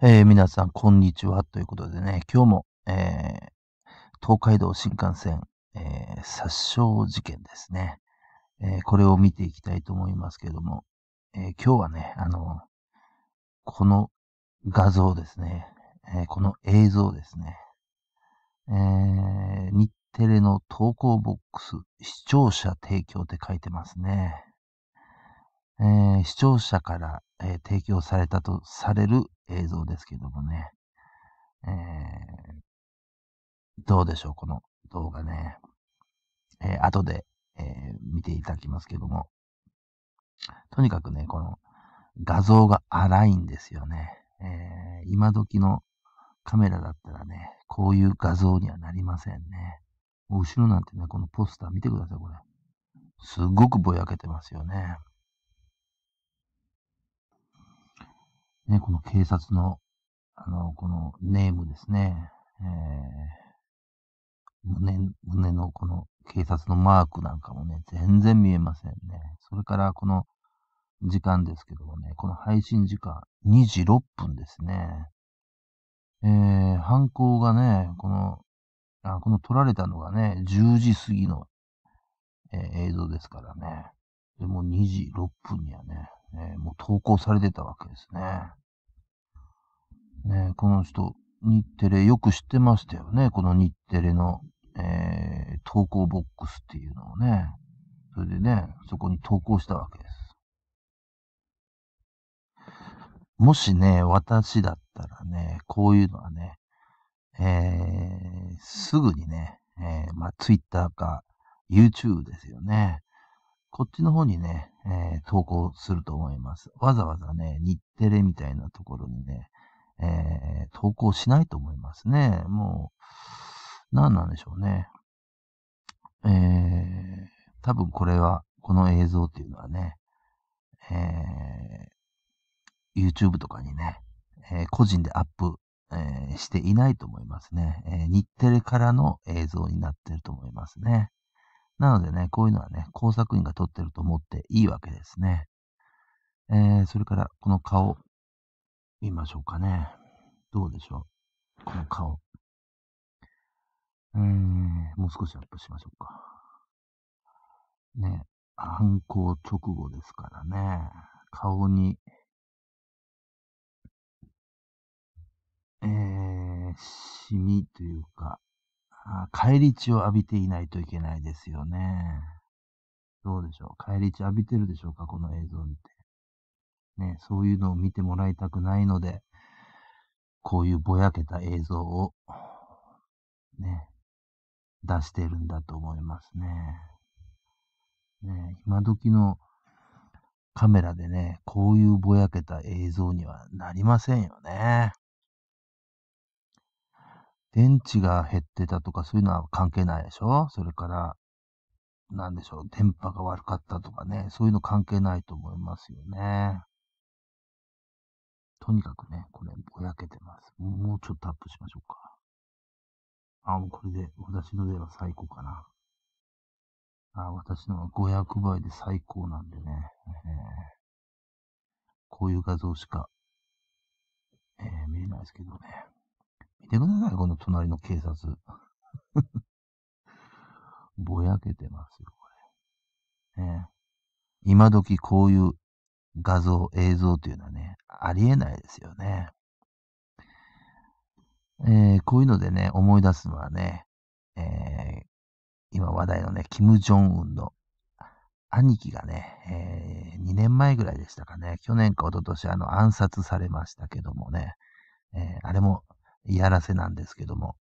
えー、皆さん、こんにちは。ということでね、今日も、えー、東海道新幹線、えー、殺傷事件ですね、えこれを見ていきたいと思いますけれども、え今日はね、あの、この画像ですね、えこの映像ですね、え日テレの投稿ボックス、視聴者提供って書いてますね。え視聴者からえー、提供されたとされる映像ですけどもね。えー、どうでしょう、この動画ね。えー、後で、え見ていただきますけども。とにかくね、この画像が荒いんですよね。え今時のカメラだったらね、こういう画像にはなりませんね。もう後ろなんてね、このポスター見てください、これ。すごくぼやけてますよね。ね、この警察の、あの、このネームですね。えー、胸、胸のこの警察のマークなんかもね、全然見えませんね。それからこの時間ですけどもね、この配信時間2時6分ですね。えー、犯行がね、この、あこの撮られたのがね、10時過ぎの、えー、映像ですからね。でも2時6分にはね、ね、もう投稿されてたわけですね。ね、この人、日テレよく知ってましたよね。この日テレの、えー、投稿ボックスっていうのをね。それでね、そこに投稿したわけです。もしね、私だったらね、こういうのはね、えー、すぐにね、えー、まあ、Twitter か YouTube ですよね。こっちの方にね、えー、投稿すると思います。わざわざね、日テレみたいなところにね、えー、投稿しないと思いますね。もう、何なんでしょうね。えー、多分これは、この映像っていうのはね、えー、YouTube とかにね、えー、個人でアップ、えー、していないと思いますね、えー。日テレからの映像になってると思いますね。なのでね、こういうのはね、工作員が撮ってると思っていいわけですね。えー、それから、この顔、見ましょうかね。どうでしょう。この顔。うー、ん、もう少しアップしましょうか。ね、犯行直後ですからね、顔に、えー、シミというか、帰り血を浴びていないといけないですよね。どうでしょう帰り血浴びてるでしょうかこの映像っ見て。ね、そういうのを見てもらいたくないので、こういうぼやけた映像を、ね、出してるんだと思いますね。ね今時のカメラでね、こういうぼやけた映像にはなりませんよね。電池が減ってたとかそういうのは関係ないでしょそれから、なんでしょう、電波が悪かったとかね、そういうの関係ないと思いますよね。とにかくね、これ、ぼやけてます。もうちょっとアップしましょうか。あ、もうこれで、私のでは最高かな。あ、私のは500倍で最高なんでね。えー、こういう画像しか、えー、見えないですけどね。見てください、この隣の警察。ぼやけてますよ、これ。ね、今時こういう画像、映像というのはね、ありえないですよね。えー、こういうのでね、思い出すのはね、えー、今話題のね、キム・ジョンウンの兄貴がね、えー、2年前ぐらいでしたかね、去年か一昨年あの暗殺されましたけどもね、えー、あれもやらせなんですけども、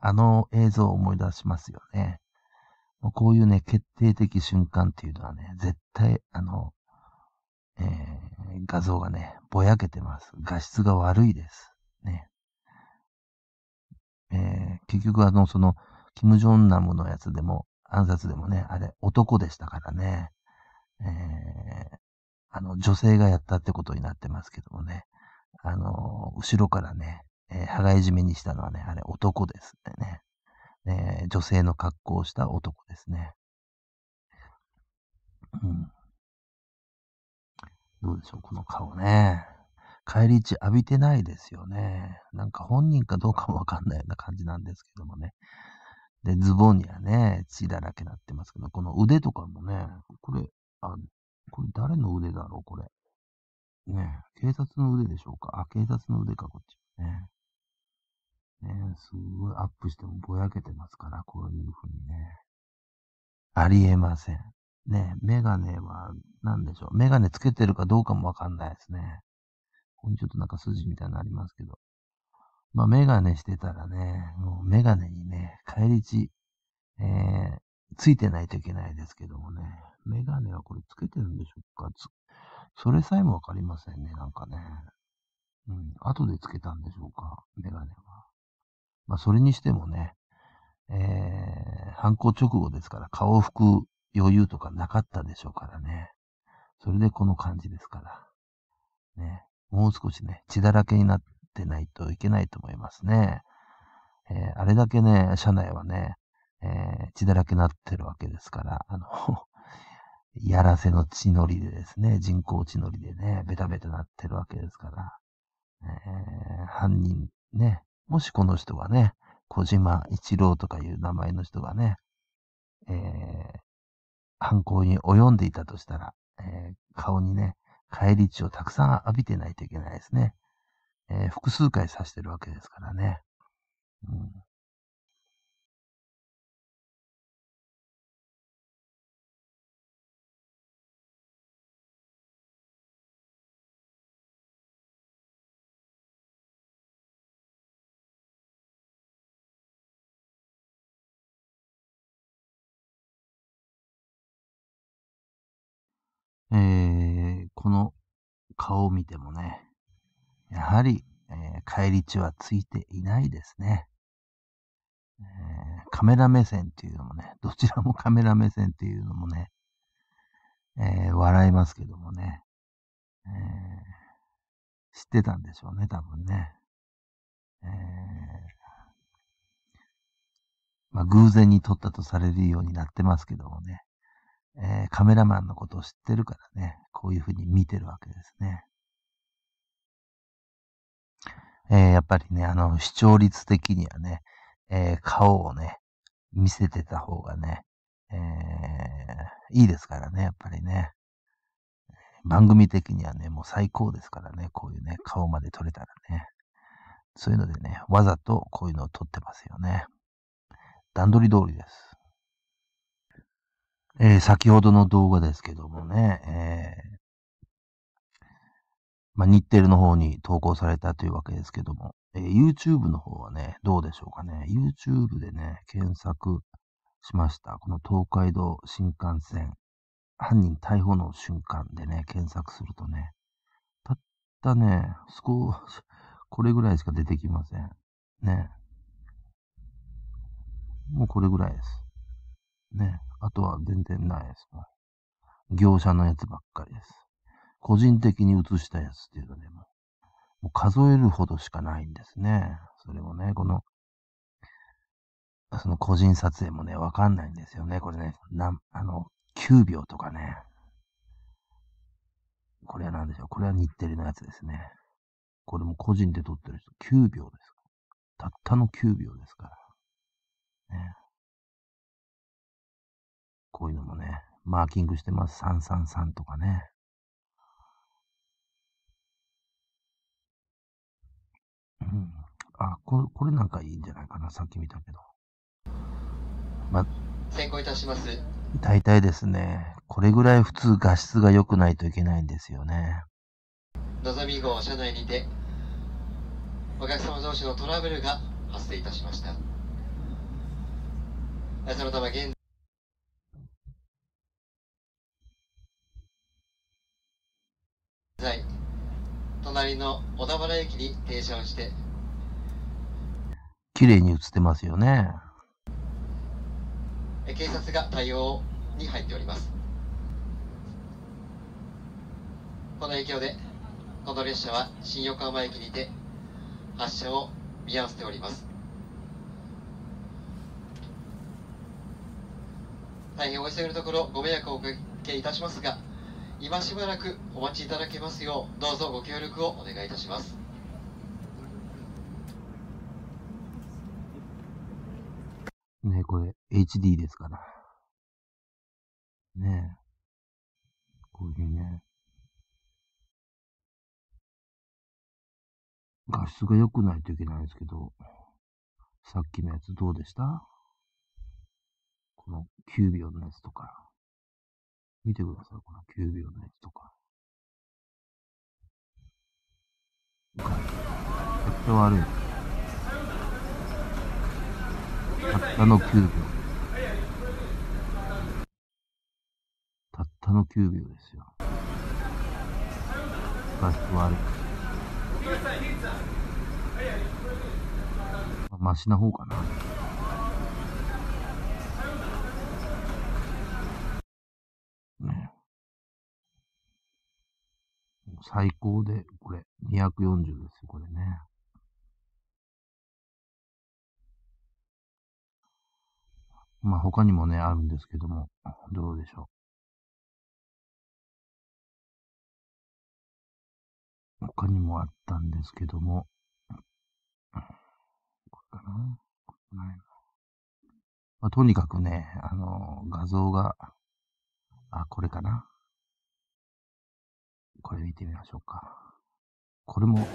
あの映像を思い出しますよね。こういうね、決定的瞬間っていうのはね、絶対、あの、えー、画像がね、ぼやけてます。画質が悪いです。ね。えー、結局あの、その、キム・ジョンナムのやつでも、暗殺でもね、あれ、男でしたからね、えー、あの、女性がやったってことになってますけどもね、あの、後ろからね、えー、羽いじめにしたのはね、あれ男ですね。ね女性の格好をした男ですね。うん。どうでしょう、この顔ね。帰り地浴びてないですよね。なんか本人かどうかもわかんないような感じなんですけどもね。で、ズボンにはね、血だらけになってますけど、この腕とかもね、これ、あ、これ誰の腕だろう、これ。ね警察の腕でしょうかあ、警察の腕か、こっち。ね。ねすごいアップしてもぼやけてますから、こういうふうにね。ありえません。ね、メガネは、何でしょう。メガネつけてるかどうかもわかんないですね。ここにちょっとなんか筋みたいなのありますけど。まあ、メガネしてたらね、もうメガネにね、帰り地、えー、ついてないといけないですけどもね。メガネはこれつけてるんでしょうかそれさえもわかりませんね、なんかね。うん、後でつけたんでしょうか、メガネは。まあ、それにしてもね、えー、犯行直後ですから顔を拭く余裕とかなかったでしょうからね。それでこの感じですから。ね。もう少しね、血だらけになってないといけないと思いますね。えー、あれだけね、車内はね、えー、血だらけになってるわけですから、あの やらせの血のりでですね、人工血のりでね、ベタベタなってるわけですから、えー、犯人ね、もしこの人がね、小島一郎とかいう名前の人がね、えー、犯行に及んでいたとしたら、えー、顔にね、帰り血をたくさん浴びてないといけないですね。えー、複数回刺してるわけですからね。えー、この顔を見てもね、やはり、えー、帰り血はついていないですね、えー、カメラ目線っていうのもね、どちらも カメラ目線っていうのもね、えー、笑いますけどもね、えー、知ってたんでしょうね、多分ね。えー、まあ、偶然に撮ったとされるようになってますけどもね。えー、カメラマンのことを知ってるからね、こういうふうに見てるわけですね。えー、やっぱりね、あの、視聴率的にはね、えー、顔をね、見せてた方がね、えー、いいですからね、やっぱりね。番組的にはね、もう最高ですからね、こういうね、顔まで撮れたらね。そういうのでね、わざとこういうのを撮ってますよね。段取り通りです。えー、先ほどの動画ですけどもね、えー、まあ、日テレの方に投稿されたというわけですけども、えー、YouTube の方はね、どうでしょうかね。YouTube でね、検索しました。この東海道新幹線、犯人逮捕の瞬間でね、検索するとね、たったね、少し、これぐらいしか出てきません。ね。もうこれぐらいです。ね。あとは全然ないですね。業者のやつばっかりです。個人的に移したやつっていうのでも、もう数えるほどしかないんですね。それもね、この、その個人撮影もね、わかんないんですよね。これね、なん、あの、9秒とかね。これは何でしょう。これは日テレのやつですね。これも個人で撮ってる人、9秒です。たったの9秒ですから。ね。こういうのもね、マーキングしてます。333とかね。うん。あ、ここれなんかいいんじゃないかな。さっき見たけど。ま、先行いたします。大体ですね、これぐらい普通画質が良くないといけないんですよね。のぞみ号車内にて、お客様同士のトラブルが発生いたしました。そのため現在隣の小田原駅に停車をして綺麗に映ってますよね警察が対応に入っておりますこの影響でこの列車は新横浜駅にて発車を見合わせております大変お急ぎのところご迷惑をおかけいたしますが今しばらくお待ちいただけますようどうぞご協力をお願いいたしますねこれ HD ですからねこういうね画質が良くないといけないんですけどさっきのやつどうでしたこの9秒のやつとか。見てください、この9秒のやつとか。めっちゃ悪い。たったの9秒。たったの9秒ですよ。画質悪い。まマシな方かな。最高で、これ、240ですよ、これね。まあ他にもね、あるんですけども、どうでしょう。他にもあったんですけども、これかなこれないまあ、とにかくね、あの、画像が、あ、これかなこれ見てみましょうか。これも、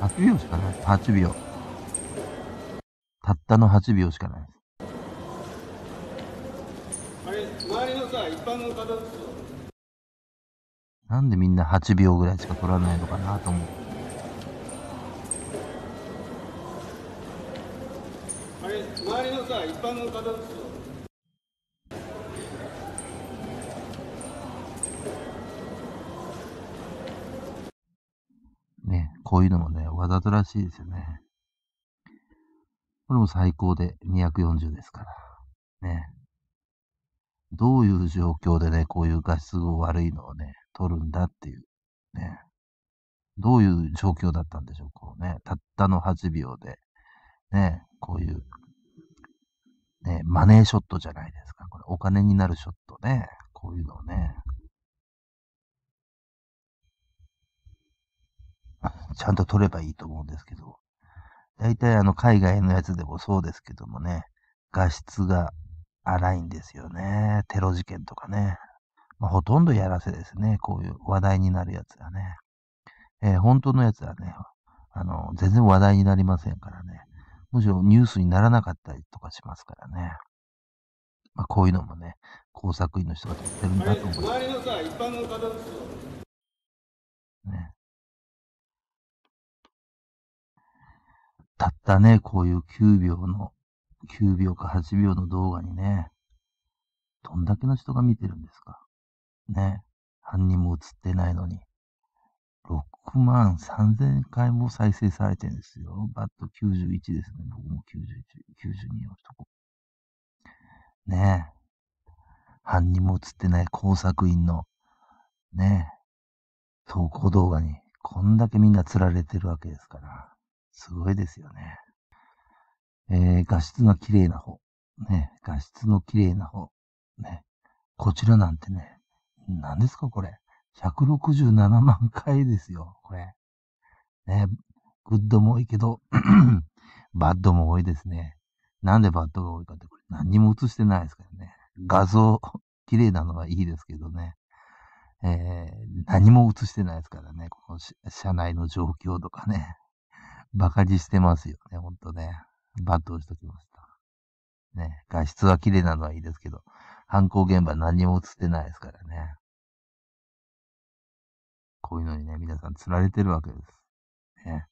8秒しかないです。8秒。たったの8秒しかないです。あれ、周りのさ、一般の方なんでみんな8秒ぐらいしか取らないのかなと思う。あれ、周りのさ、一般の方こういうのもね、わざとらしいですよね。これも最高で240ですから。ね。どういう状況でね、こういう画質が悪いのをね、撮るんだっていう。ね。どういう状況だったんでしょう。こうね、たったの8秒で、ね、こういう、ね、マネーショットじゃないですか。これ、お金になるショットね。こういうのをね、ちゃんと取ればいいと思うんですけど、大体あの海外のやつでもそうですけどもね、画質が荒いんですよね。テロ事件とかね。まあ、ほとんどやらせですね。こういう話題になるやつはね。えー、本当のやつはね、あの、全然話題になりませんからね。むしろニュースにならなかったりとかしますからね。まあ、こういうのもね、工作員の人が撮ってるんだと思います。ね、たったね、こういう9秒の、9秒か8秒の動画にね、どんだけの人が見てるんですか。ね。犯人も映ってないのに。6万3000回も再生されてるんですよ。バット91ですね。僕も91、92をとこね犯人も映ってない工作員の、ね投稿動画に、こんだけみんな釣られてるわけですから。すごいですよね。えー、画質が綺麗な方。ね、画質の綺麗な方。ね、こちらなんてね、何ですかこれ。167万回ですよ、これ。ね、グッドも多いけど バッドも多いですね。なんでバッドが多いかって、これ何にも映してないですからね。画像、綺麗なのはいいですけどね。えー、何も映してないですからね、この車内の状況とかね、バカにしてますよね、ほんとね。バットをしときました。ね、画質は綺麗なのはいいですけど、犯行現場何も映ってないですからね。こういうのにね、皆さん釣られてるわけです。ね。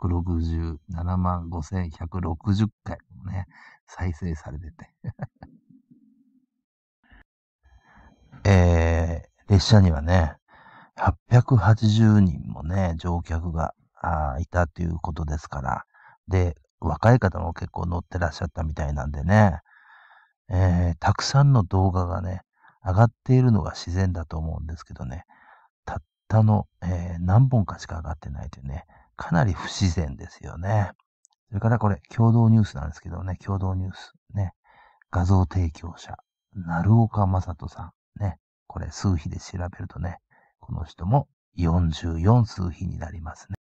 167万5160回もね、再生されてて。えー、列車にはね、880人もね、乗客があいたということですから。で、若い方も結構乗ってらっしゃったみたいなんでね、えー、たくさんの動画がね、上がっているのが自然だと思うんですけどね、たったの、えー、何本かしか上がってないというね、かなり不自然ですよね。それからこれ、共同ニュースなんですけどね、共同ニュースね、画像提供者、鳴岡正人さんね、これ数比で調べるとね、この人も44数比になりますね。